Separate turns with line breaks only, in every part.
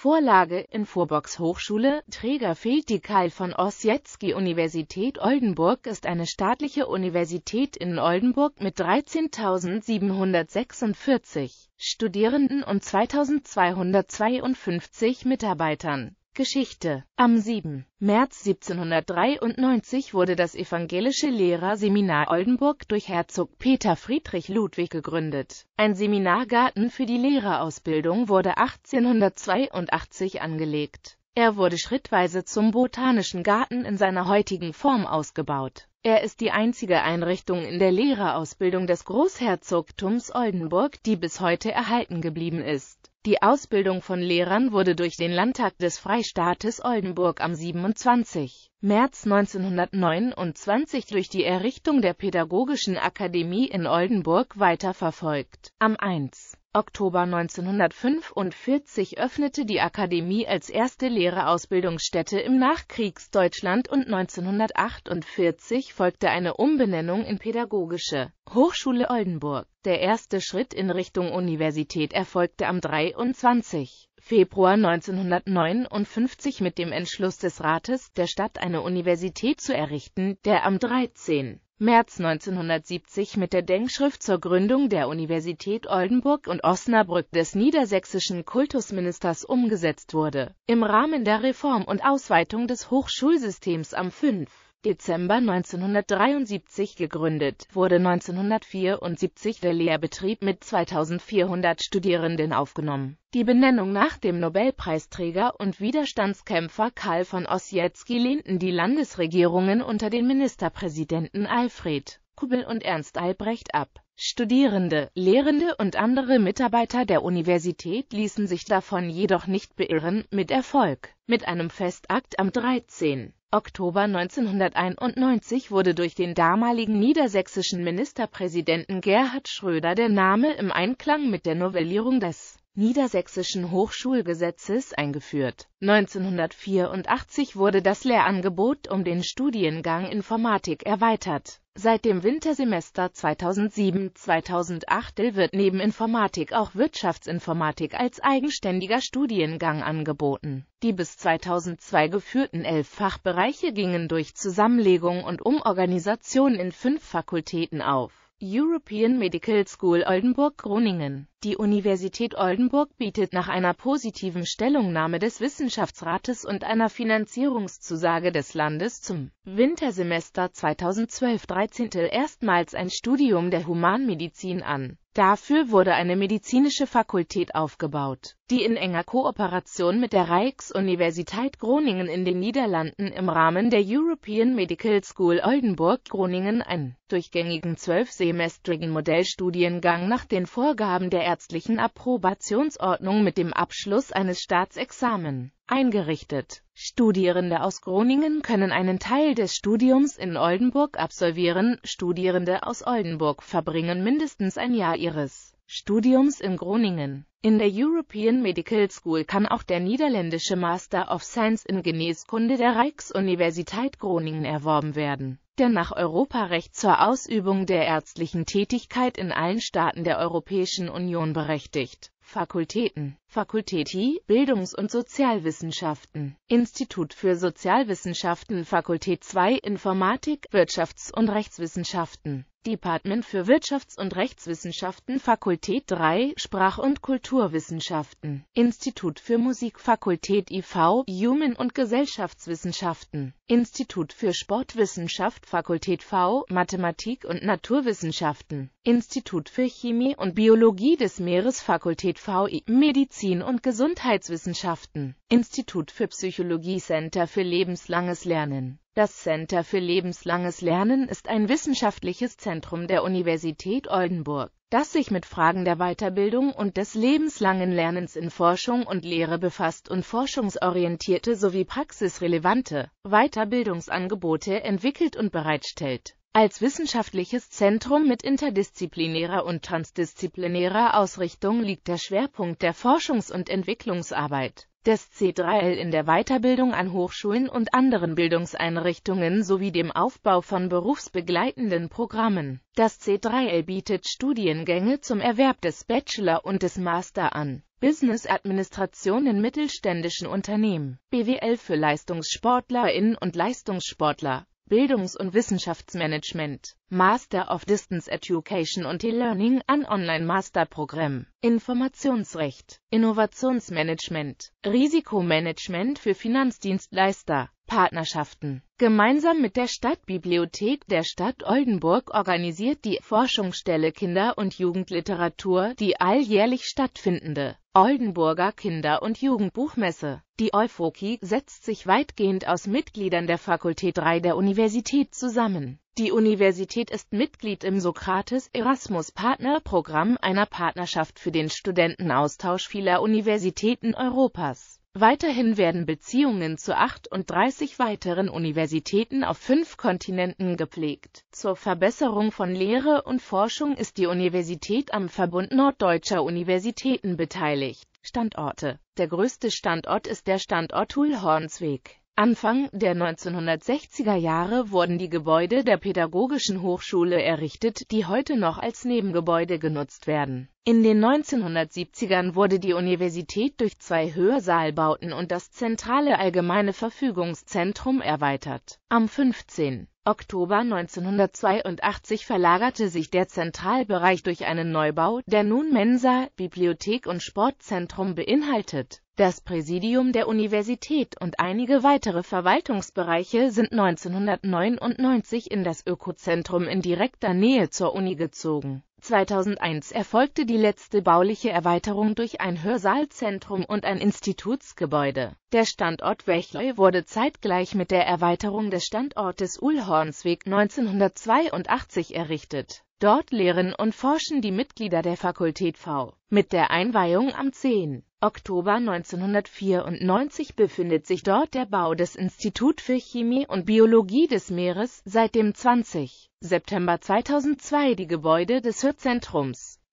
Vorlage in Vorbox Hochschule, Träger fehlt die Karl von Ossietzky Universität Oldenburg ist eine staatliche Universität in Oldenburg mit 13.746 Studierenden und 2.252 Mitarbeitern. Geschichte. Am 7. März 1793 wurde das evangelische Lehrerseminar Oldenburg durch Herzog Peter Friedrich Ludwig gegründet. Ein Seminargarten für die Lehrerausbildung wurde 1882 angelegt. Er wurde schrittweise zum Botanischen Garten in seiner heutigen Form ausgebaut. Er ist die einzige Einrichtung in der Lehrerausbildung des Großherzogtums Oldenburg, die bis heute erhalten geblieben ist. Die Ausbildung von Lehrern wurde durch den Landtag des Freistaates Oldenburg am 27. März 1929 durch die Errichtung der Pädagogischen Akademie in Oldenburg weiterverfolgt. Am 1. Oktober 1945 öffnete die Akademie als erste Lehrerausbildungsstätte im Nachkriegsdeutschland und 1948 folgte eine Umbenennung in Pädagogische Hochschule Oldenburg. Der erste Schritt in Richtung Universität erfolgte am 23. Februar 1959 mit dem Entschluss des Rates der Stadt eine Universität zu errichten, der am 13. März 1970 mit der Denkschrift zur Gründung der Universität Oldenburg und Osnabrück des niedersächsischen Kultusministers umgesetzt wurde. Im Rahmen der Reform und Ausweitung des Hochschulsystems am 5. Dezember 1973 gegründet, wurde 1974 der Lehrbetrieb mit 2400 Studierenden aufgenommen. Die Benennung nach dem Nobelpreisträger und Widerstandskämpfer Karl von Ossietzky lehnten die Landesregierungen unter den Ministerpräsidenten Alfred Kubel und Ernst Albrecht ab. Studierende, Lehrende und andere Mitarbeiter der Universität ließen sich davon jedoch nicht beirren, mit Erfolg. Mit einem Festakt am 13. Oktober 1991 wurde durch den damaligen niedersächsischen Ministerpräsidenten Gerhard Schröder der Name im Einklang mit der Novellierung des Niedersächsischen Hochschulgesetzes eingeführt. 1984 wurde das Lehrangebot um den Studiengang Informatik erweitert. Seit dem Wintersemester 2007-2008 wird neben Informatik auch Wirtschaftsinformatik als eigenständiger Studiengang angeboten. Die bis 2002 geführten elf Fachbereiche gingen durch Zusammenlegung und Umorganisation in fünf Fakultäten auf European Medical School Oldenburg-Groningen. Die Universität Oldenburg bietet nach einer positiven Stellungnahme des Wissenschaftsrates und einer Finanzierungszusage des Landes zum Wintersemester 2012-13 erstmals ein Studium der Humanmedizin an Dafür wurde eine medizinische Fakultät aufgebaut, die in enger Kooperation mit der Rijksuniversität Groningen in den Niederlanden im Rahmen der European Medical School Oldenburg-Groningen einen durchgängigen zwölfsemestrigen Modellstudiengang nach den Vorgaben der ärztlichen Approbationsordnung mit dem Abschluss eines Staatsexamen eingerichtet. Studierende aus Groningen können einen Teil des Studiums in Oldenburg absolvieren, Studierende aus Oldenburg verbringen mindestens ein Jahr ihres Studiums in Groningen. In der European Medical School kann auch der niederländische Master of Science in Geneskunde der Rijksuniversität Groningen erworben werden, der nach Europarecht zur Ausübung der ärztlichen Tätigkeit in allen Staaten der Europäischen Union berechtigt. Fakultäten Fakultät I, Bildungs- und Sozialwissenschaften, Institut für Sozialwissenschaften, Fakultät II, Informatik, Wirtschafts- und Rechtswissenschaften, Department für Wirtschafts- und Rechtswissenschaften, Fakultät III, Sprach- und Kulturwissenschaften, Institut für Musik, Fakultät IV, Human- und Gesellschaftswissenschaften, Institut für Sportwissenschaft, Fakultät V, Mathematik und Naturwissenschaften, Institut für Chemie und Biologie des Meeres, Fakultät V, Medizin, Medizin und Gesundheitswissenschaften, Institut für Psychologie Center für lebenslanges Lernen. Das Center für lebenslanges Lernen ist ein wissenschaftliches Zentrum der Universität Oldenburg, das sich mit Fragen der Weiterbildung und des lebenslangen Lernens in Forschung und Lehre befasst und forschungsorientierte sowie praxisrelevante Weiterbildungsangebote entwickelt und bereitstellt. Als wissenschaftliches Zentrum mit interdisziplinärer und transdisziplinärer Ausrichtung liegt der Schwerpunkt der Forschungs- und Entwicklungsarbeit des C3L in der Weiterbildung an Hochschulen und anderen Bildungseinrichtungen sowie dem Aufbau von berufsbegleitenden Programmen. Das C3L bietet Studiengänge zum Erwerb des Bachelor und des Master an. Business Administration in mittelständischen Unternehmen, BWL für LeistungssportlerInnen und Leistungssportler Bildungs- und Wissenschaftsmanagement, Master of Distance Education und E-Learning an Online-Masterprogramm, Informationsrecht, Innovationsmanagement, Risikomanagement für Finanzdienstleister, Partnerschaften. Gemeinsam mit der Stadtbibliothek der Stadt Oldenburg organisiert die Forschungsstelle Kinder- und Jugendliteratur die alljährlich stattfindende Oldenburger Kinder- und Jugendbuchmesse. Die Euphoki setzt sich weitgehend aus Mitgliedern der Fakultät 3 der Universität zusammen. Die Universität ist Mitglied im Sokrates Erasmus Partner Programm einer Partnerschaft für den Studentenaustausch vieler Universitäten Europas. Weiterhin werden Beziehungen zu 38 weiteren Universitäten auf fünf Kontinenten gepflegt. Zur Verbesserung von Lehre und Forschung ist die Universität am Verbund norddeutscher Universitäten beteiligt. Standorte Der größte Standort ist der Standort Hulhornsweg Anfang der 1960er Jahre wurden die Gebäude der Pädagogischen Hochschule errichtet, die heute noch als Nebengebäude genutzt werden. In den 1970ern wurde die Universität durch zwei Hörsaalbauten und das zentrale Allgemeine Verfügungszentrum erweitert. Am 15. Oktober 1982 verlagerte sich der Zentralbereich durch einen Neubau, der nun Mensa, Bibliothek und Sportzentrum beinhaltet das Präsidium der Universität und einige weitere Verwaltungsbereiche sind 1999 in das Ökozentrum in direkter Nähe zur Uni gezogen. 2001 erfolgte die letzte bauliche Erweiterung durch ein Hörsaalzentrum und ein Institutsgebäude. Der Standort Wechleu wurde zeitgleich mit der Erweiterung des Standortes Uhlhornsweg 1982 errichtet Dort lehren und forschen die Mitglieder der Fakultät V. Mit der Einweihung am 10. Oktober 1994 befindet sich dort der Bau des Institut für Chemie und Biologie des Meeres, seit dem 20. September 2002 die Gebäude des hirt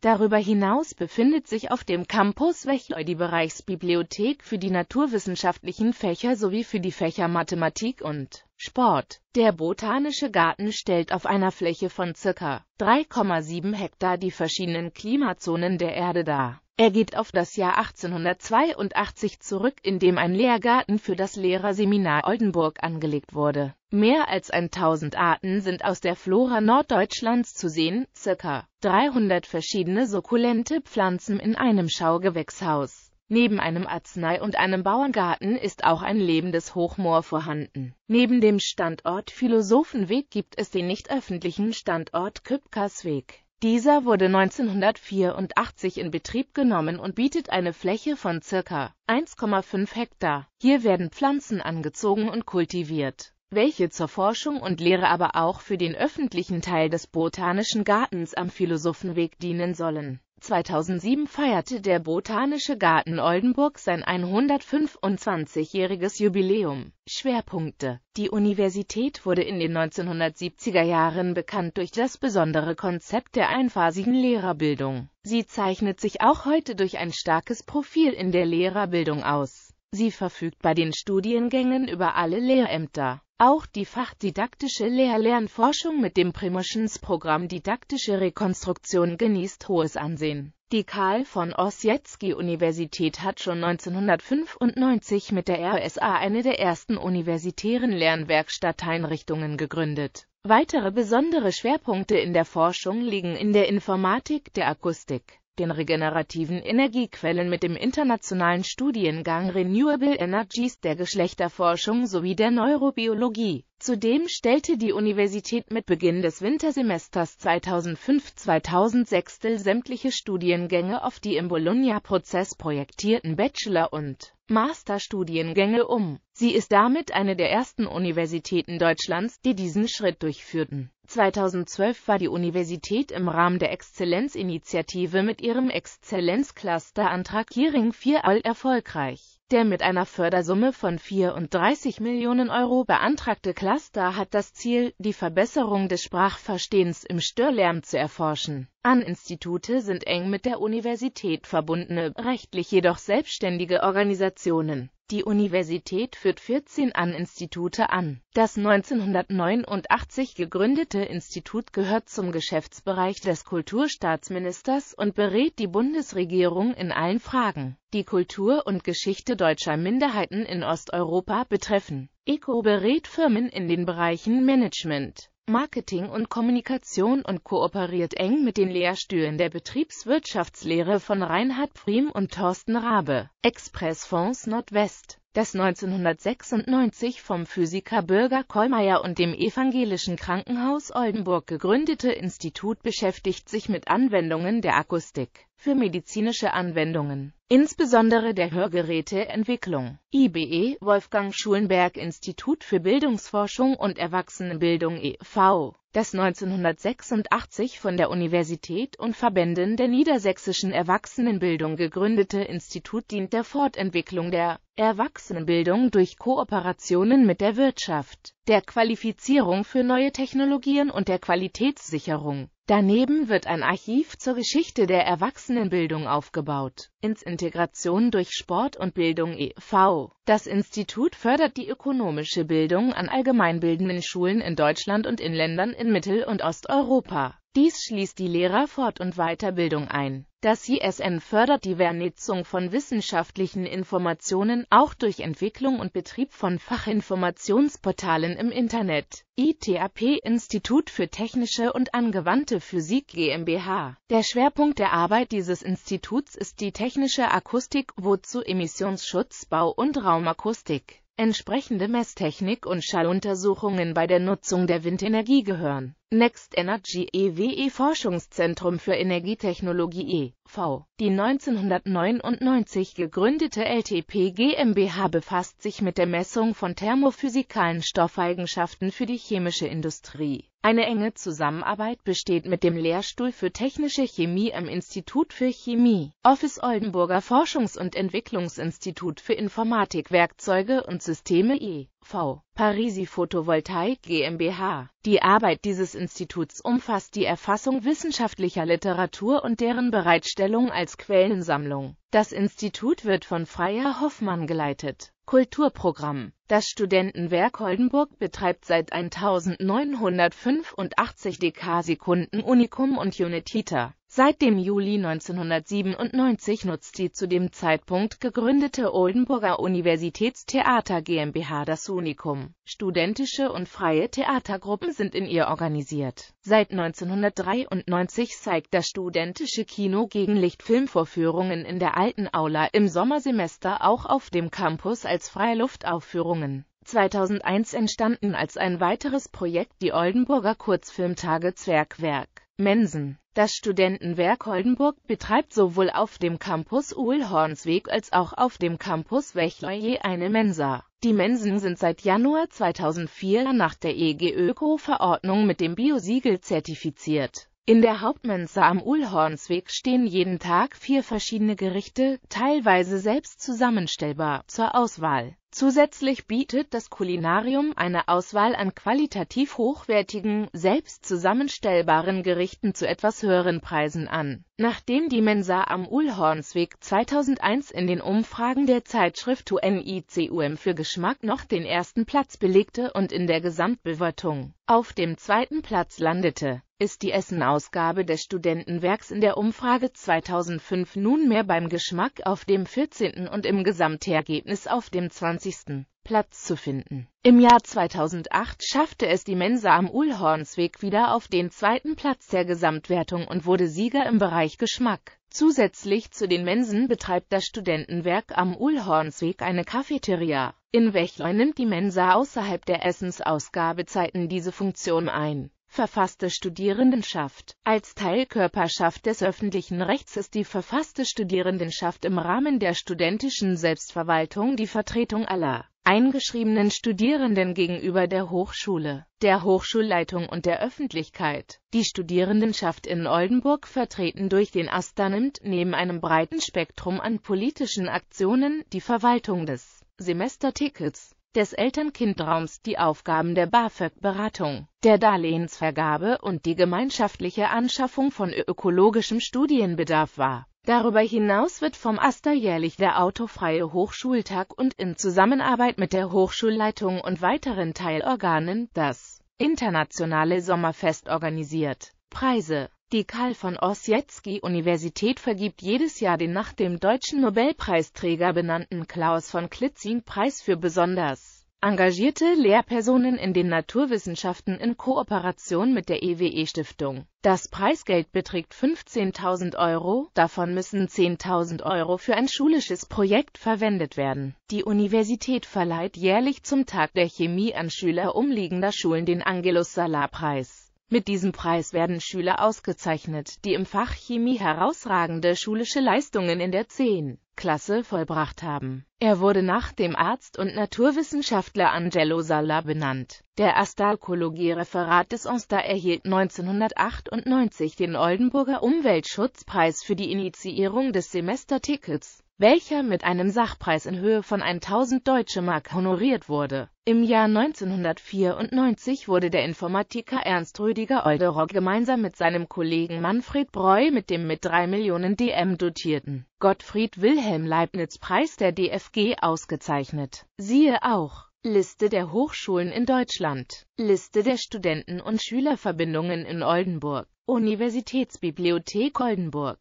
Darüber hinaus befindet sich auf dem Campus Wechleu die Bereichsbibliothek für die naturwissenschaftlichen Fächer sowie für die Fächer Mathematik und Sport. Der Botanische Garten stellt auf einer Fläche von ca. 3,7 Hektar die verschiedenen Klimazonen der Erde dar. Er geht auf das Jahr 1882 zurück, in dem ein Lehrgarten für das Lehrerseminar Oldenburg angelegt wurde. Mehr als 1000 Arten sind aus der Flora Norddeutschlands zu sehen, ca. 300 verschiedene sukkulente Pflanzen in einem Schaugewächshaus. Neben einem Arznei- und einem Bauerngarten ist auch ein lebendes Hochmoor vorhanden. Neben dem Standort Philosophenweg gibt es den nicht öffentlichen Standort Küppersweg. Dieser wurde 1984 in Betrieb genommen und bietet eine Fläche von ca. 1,5 Hektar. Hier werden Pflanzen angezogen und kultiviert, welche zur Forschung und Lehre aber auch für den öffentlichen Teil des Botanischen Gartens am Philosophenweg dienen sollen 2007 feierte der Botanische Garten Oldenburg sein 125-jähriges Jubiläum. Schwerpunkte Die Universität wurde in den 1970er Jahren bekannt durch das besondere Konzept der einphasigen Lehrerbildung. Sie zeichnet sich auch heute durch ein starkes Profil in der Lehrerbildung aus. Sie verfügt bei den Studiengängen über alle Lehrämter. Auch die fachdidaktische Lehr-Lernforschung mit dem Primotions-Programm Didaktische Rekonstruktion genießt hohes Ansehen. Die Karl von Ossietzky-Universität hat schon 1995 mit der RSA eine der ersten universitären Lernwerkstatteinrichtungen gegründet. Weitere besondere Schwerpunkte in der Forschung liegen in der Informatik, der Akustik, den regenerativen Energiequellen mit dem internationalen Studiengang Renewable Energies der Geschlechterforschung sowie der Neurobiologie. Zudem stellte die Universität mit Beginn des Wintersemesters 2005-2006 sämtliche Studiengänge auf die im Bologna-Prozess projektierten Bachelor- und Masterstudiengänge um Sie ist damit eine der ersten Universitäten Deutschlands, die diesen Schritt durchführten. 2012 war die Universität im Rahmen der Exzellenzinitiative mit ihrem Exzellenzcluster-Antrag Kiering 4 all erfolgreich. Der mit einer Fördersumme von 34 Millionen Euro beantragte Cluster hat das Ziel, die Verbesserung des Sprachverstehens im Störlärm zu erforschen. An Institute sind eng mit der Universität verbundene, rechtlich jedoch selbstständige Organisationen. Die Universität führt 14 An-Institute an. Das 1989 gegründete Institut gehört zum Geschäftsbereich des Kulturstaatsministers und berät die Bundesregierung in allen Fragen, die Kultur und Geschichte deutscher Minderheiten in Osteuropa betreffen. ECO berät Firmen in den Bereichen Management, Marketing und Kommunikation und kooperiert eng mit den Lehrstühlen der Betriebswirtschaftslehre von Reinhard Priem und Thorsten Rabe. Expressfonds Nordwest, das 1996 vom Physiker Bürger Kollmeier und dem Evangelischen Krankenhaus Oldenburg gegründete Institut beschäftigt sich mit Anwendungen der Akustik für medizinische Anwendungen insbesondere der Hörgeräteentwicklung. IBE Wolfgang Schulenberg Institut für Bildungsforschung und Erwachsenenbildung e.V das 1986 von der Universität und Verbänden der niedersächsischen Erwachsenenbildung gegründete Institut dient der Fortentwicklung der Erwachsenenbildung durch Kooperationen mit der Wirtschaft, der Qualifizierung für neue Technologien und der Qualitätssicherung. Daneben wird ein Archiv zur Geschichte der Erwachsenenbildung aufgebaut. Ins Integration durch Sport und Bildung e.V. Das Institut fördert die ökonomische Bildung an allgemeinbildenden Schulen in Deutschland und in Ländern in Mittel- und Osteuropa. Dies schließt die Lehrerfort- und Weiterbildung ein. Das ISN fördert die Vernetzung von wissenschaftlichen Informationen auch durch Entwicklung und Betrieb von Fachinformationsportalen im Internet. ITAP Institut für Technische und Angewandte Physik GmbH Der Schwerpunkt der Arbeit dieses Instituts ist die technische Akustik, wozu Emissionsschutz, Bau- und Raumakustik Entsprechende Messtechnik und Schalluntersuchungen bei der Nutzung der Windenergie gehören. Next Energy EWE e Forschungszentrum für Energietechnologie e.V. Die 1999 gegründete LTP GmbH befasst sich mit der Messung von thermophysikalen Stoffeigenschaften für die chemische Industrie. Eine enge Zusammenarbeit besteht mit dem Lehrstuhl für Technische Chemie am Institut für Chemie, Office Oldenburger Forschungs- und Entwicklungsinstitut für Informatik, Werkzeuge und Systeme e.V. Parisi Photovoltaik GmbH. Die Arbeit dieses Instituts umfasst die Erfassung wissenschaftlicher Literatur und deren Bereitstellung als Quellensammlung. Das Institut wird von Freier Hoffmann geleitet. Kulturprogramm. Das Studentenwerk Oldenburg betreibt seit 1985 dk sekunden Unicum und Unitita Seit dem Juli 1997 nutzt die zu dem Zeitpunkt gegründete Oldenburger Universitätstheater GmbH das Unikum. Studentische und freie Theatergruppen sind in ihr organisiert. Seit 1993 zeigt das studentische Kino gegen Lichtfilmvorführungen in der alten Aula im Sommersemester auch auf dem Campus als Freiluftaufführungen. 2001 entstanden als ein weiteres Projekt die Oldenburger Kurzfilmtage Zwergwerk. Mensen das Studentenwerk Oldenburg betreibt sowohl auf dem Campus Uhlhornsweg als auch auf dem Campus Wechler je eine Mensa. Die Mensen sind seit Januar 2004 nach der EG-ÖKO-Verordnung mit dem Biosiegel zertifiziert. In der Hauptmensa am Uhlhornsweg stehen jeden Tag vier verschiedene Gerichte, teilweise selbst zusammenstellbar, zur Auswahl. Zusätzlich bietet das Kulinarium eine Auswahl an qualitativ hochwertigen, selbst zusammenstellbaren Gerichten zu etwas höheren Preisen an Nachdem die Mensa am Ulhornsweg 2001 in den Umfragen der Zeitschrift UNICUM für Geschmack noch den ersten Platz belegte und in der Gesamtbewertung auf dem zweiten Platz landete, ist die Essenausgabe des Studentenwerks in der Umfrage 2005 nunmehr beim Geschmack auf dem 14. und im Gesamtergebnis auf dem 20. Platz zu finden. Im Jahr 2008 schaffte es die Mensa am Ulhornsweg wieder auf den zweiten Platz der Gesamtwertung und wurde Sieger im Bereich Geschmack. Zusätzlich zu den Mensen betreibt das Studentenwerk am Ulhornsweg eine Cafeteria. In Wechlau nimmt die Mensa außerhalb der Essensausgabezeiten diese Funktion ein verfasste Studierendenschaft. Als Teilkörperschaft des öffentlichen Rechts ist die verfasste Studierendenschaft im Rahmen der studentischen Selbstverwaltung die Vertretung aller eingeschriebenen Studierenden gegenüber der Hochschule, der Hochschulleitung und der Öffentlichkeit. Die Studierendenschaft in Oldenburg vertreten durch den Aster nimmt neben einem breiten Spektrum an politischen Aktionen die Verwaltung des Semestertickets, des Eltern-Kind-Raums, die Aufgaben der BAföG-Beratung, der Darlehensvergabe und die gemeinschaftliche Anschaffung von ökologischem Studienbedarf wahr. Darüber hinaus wird vom Aster jährlich der Autofreie Hochschultag und in Zusammenarbeit mit der Hochschulleitung und weiteren Teilorganen das Internationale Sommerfest organisiert. Preise Die Karl von Ossietzky Universität vergibt jedes Jahr den nach dem deutschen Nobelpreisträger benannten Klaus von Klitzing Preis für besonders engagierte Lehrpersonen in den Naturwissenschaften in Kooperation mit der EWE-Stiftung. Das Preisgeld beträgt 15.000 Euro, davon müssen 10.000 Euro für ein schulisches Projekt verwendet werden. Die Universität verleiht jährlich zum Tag der Chemie an Schüler umliegender Schulen den Angelus-Salar-Preis. Mit diesem Preis werden Schüler ausgezeichnet, die im Fach Chemie herausragende schulische Leistungen in der 10. Klasse vollbracht haben. Er wurde nach dem Arzt und Naturwissenschaftler Angelo Sala benannt. Der Astalkologie-Referat des Onsta erhielt 1998 den Oldenburger Umweltschutzpreis für die Initiierung des Semestertickets welcher mit einem Sachpreis in Höhe von 1000 Deutsche Mark honoriert wurde. Im Jahr 1994 wurde der Informatiker Ernst Rüdiger Olderock gemeinsam mit seinem Kollegen Manfred Breu mit dem mit 3 Millionen DM dotierten Gottfried Wilhelm Leibniz Preis der DFG HSG ausgezeichnet. Siehe auch Liste der Hochschulen in Deutschland Liste der Studenten- und Schülerverbindungen in Oldenburg Universitätsbibliothek Oldenburg